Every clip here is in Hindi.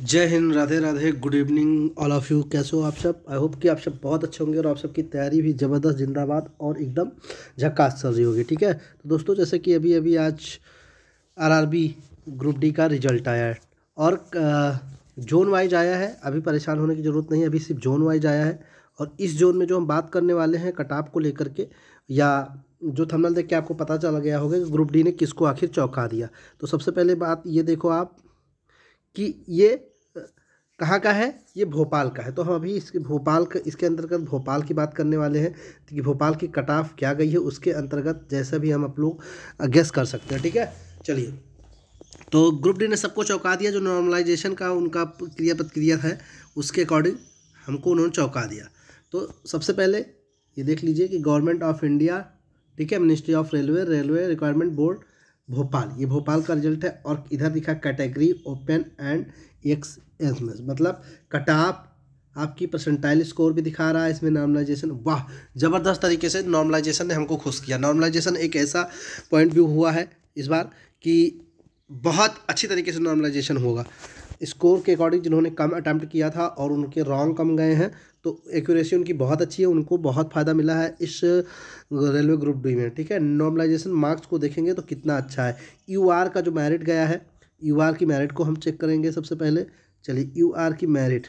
जय Hind Radhe Radhe good evening all of you कैसे हो आप सब आई होप कि आप सब बहुत अच्छे होंगे और आप सबकी तैयारी भी ज़बरदस्त जिंदाबाद और एकदम झक्कास चल रही होगी ठीक है तो दोस्तों जैसे कि अभी अभी आज आरआरबी ग्रुप डी का रिजल्ट आया है और जोन वाइज आया है अभी परेशान होने की ज़रूरत नहीं है अभी सिर्फ जोन वाइज आया है और इस जोन में जो हम बात करने वाले हैं कटाप को लेकर के या जो थमल देख के आपको पता चला गया होगा कि ग्रुप डी ने किसको आखिर चौंका दिया तो सबसे पहले बात ये देखो आप कि ये कहाँ का है ये भोपाल का है तो हम अभी इसके भोपाल का इसके अंतर्गत भोपाल की बात करने वाले हैं कि भोपाल की कट ऑफ क्या गई है उसके अंतर्गत जैसा भी हम आप लोग गेस कर सकते हैं ठीक है चलिए तो ग्रुप डी ने सबको चौंका दिया जो नॉर्मलाइजेशन का उनका क्रिया प्रतिक्रिया है उसके अकॉर्डिंग हमको उन्होंने चौंका दिया तो सबसे पहले ये देख लीजिए कि गवर्नमेंट ऑफ इंडिया ठीक है ministry of railway railway requirement board Bhopal ये भोपाल का रिजल्ट है और इधर लिखा category open and X S में मतलब कटाप आपकी परसेंटाइल स्कोर भी दिखा रहा है इसमें नॉर्मलाइजेशन वाह ज़बरदस्त तरीके से नॉर्मलाइजेशन ने हमको खुश किया नॉर्मलाइजेशन एक ऐसा पॉइंट व्यू हुआ है इस बार कि बहुत अच्छी तरीके से नॉर्मलाइजेशन होगा स्कोर के अकॉर्डिंग जिन्होंने कम अटैम्प्ट किया था और उनके रॉन्ग कम गए हैं तो एक्यूरेसी उनकी बहुत अच्छी है उनको बहुत फ़ायदा मिला है इस रेलवे ग्रुप डी में ठीक है नॉर्मलाइजेशन मार्क्स को देखेंगे तो कितना अच्छा है यू आर का जो मैरिट गया है यू आर की मैरिट को हम चेक करेंगे सबसे पहले चलिए यू आर की मैरिट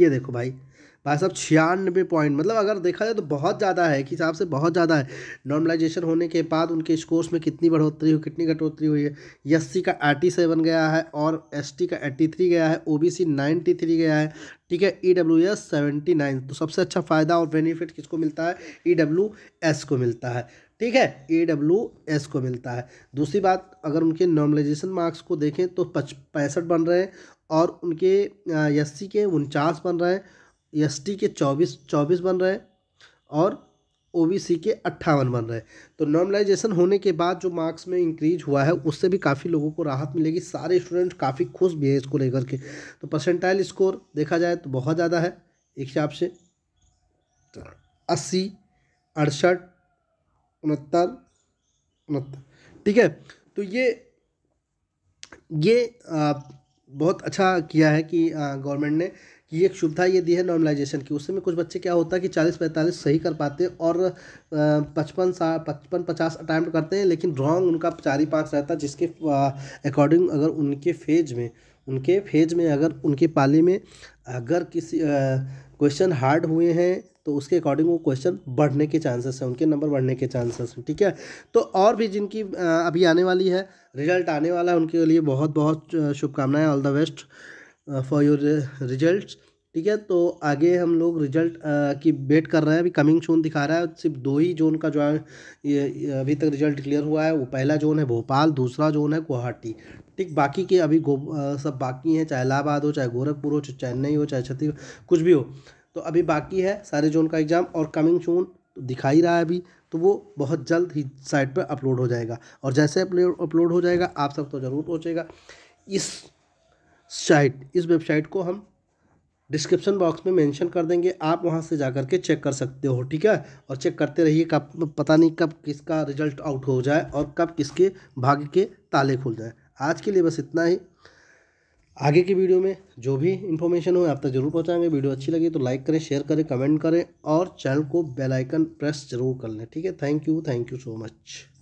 ये देखो भाई भाई साहब छियानवे पॉइंट मतलब अगर देखा जाए तो बहुत ज़्यादा है कि हिसाब से बहुत ज़्यादा है नॉर्मलाइजेशन होने के बाद उनके स्कोर्स में कितनी बढ़ोतरी हुई कितनी घटोतरी हुई है एस का एटी सेवन गया है और एस का एट्टी थ्री गया है O B C ninety three गया है ठीक है E W S seventy nine तो सबसे अच्छा फ़ायदा और बेनिफिट किसको मिलता है ई डब्ल्यू एस को मिलता है ठीक है ए डब्ल्यू एस को मिलता है दूसरी बात अगर उनके नॉर्मलाइजेशन मार्क्स को देखें तो पच पैंसठ बन रहे हैं और उनके एस के उनचास बन रहे हैं एस टी के चौबीस चौबीस बन रहे और ओ बी सी के अट्ठावन बन रहे तो नॉर्मलाइजेशन होने के बाद जो मार्क्स में इंक्रीज हुआ है उससे भी काफ़ी लोगों को राहत मिलेगी सारे स्टूडेंट काफ़ी खुश भी है इसको लेकर के तो परसेंटाइल स्कोर देखा जाए तो बहुत ज़्यादा है एक हिसाब से तो अस्सी अड़सठ उनहत्तर उनहत्तर ठीक है तो ये ये आ, बहुत अच्छा किया है कि गवर्नमेंट ने कि एक सुविधा ये दी है नॉर्मलाइजेशन की उससे में कुछ बच्चे क्या होता है कि चालीस पैंतालीस सही कर पाते हैं और पचपन सा पचपन पचास अटैम्प्ट करते हैं लेकिन रॉन्ग उनका चार ही पाँच रहता है जिसके अकॉर्डिंग अगर उनके फेज में उनके फेज में अगर उनके पाले में अगर किसी क्वेश्चन हार्ड हुए हैं तो उसके अकॉर्डिंग वो क्वेश्चन बढ़ने के चांसेस हैं उनके नंबर बढ़ने के चांसेस हैं ठीक है तो और भी जिनकी अभी आने वाली है रिजल्ट आने वाला है उनके लिए बहुत बहुत शुभकामनाएं all the best for your result ठीक है तो आगे हम लोग रिजल्ट uh, की वेट कर रहे हैं अभी कमिंग जोन दिखा रहा है सिर्फ दो ही जोन का जो है अभी तक रिजल्ट क्लियर हुआ है वो पहला जोन है भोपाल दूसरा जोन है गुवाहाटी ठीक बाकी के अभी आ, uh, सब बाकी हैं चाहे इलाहाबाद हो चाहे गोरखपुर हो चाहे चेन्नई हो चाहे छत्तीसगढ़ कुछ भी हो तो अभी बाकी है सारे जोन का एग्ज़ाम और कमिंग जोन तो दिखा ही रहा है अभी तो वो बहुत जल्द ही साइट पर अपलोड हो जाएगा और जैसे अपलोड हो जाएगा आप सब तो ज़रूर पहुँचेगा इस साइट इस वेबसाइट को हम डिस्क्रिप्शन बॉक्स में मेंशन कर देंगे आप वहाँ से जा कर के चेक कर सकते हो ठीक है और चेक करते रहिए कब पता नहीं कब किसका रिजल्ट आउट हो जाए और कब किसके भाग्य के ताले खुल जाए आज के लिए बस इतना ही आगे की वीडियो में जो भी इन्फॉर्मेशन हो आप तक जरूर पहुँचाएंगे वीडियो अच्छी लगी तो लाइक करें शेयर करें कमेंट करें और चैनल को बेलाइकन प्रेस जरूर कर लें ठीक है thank you thank you so much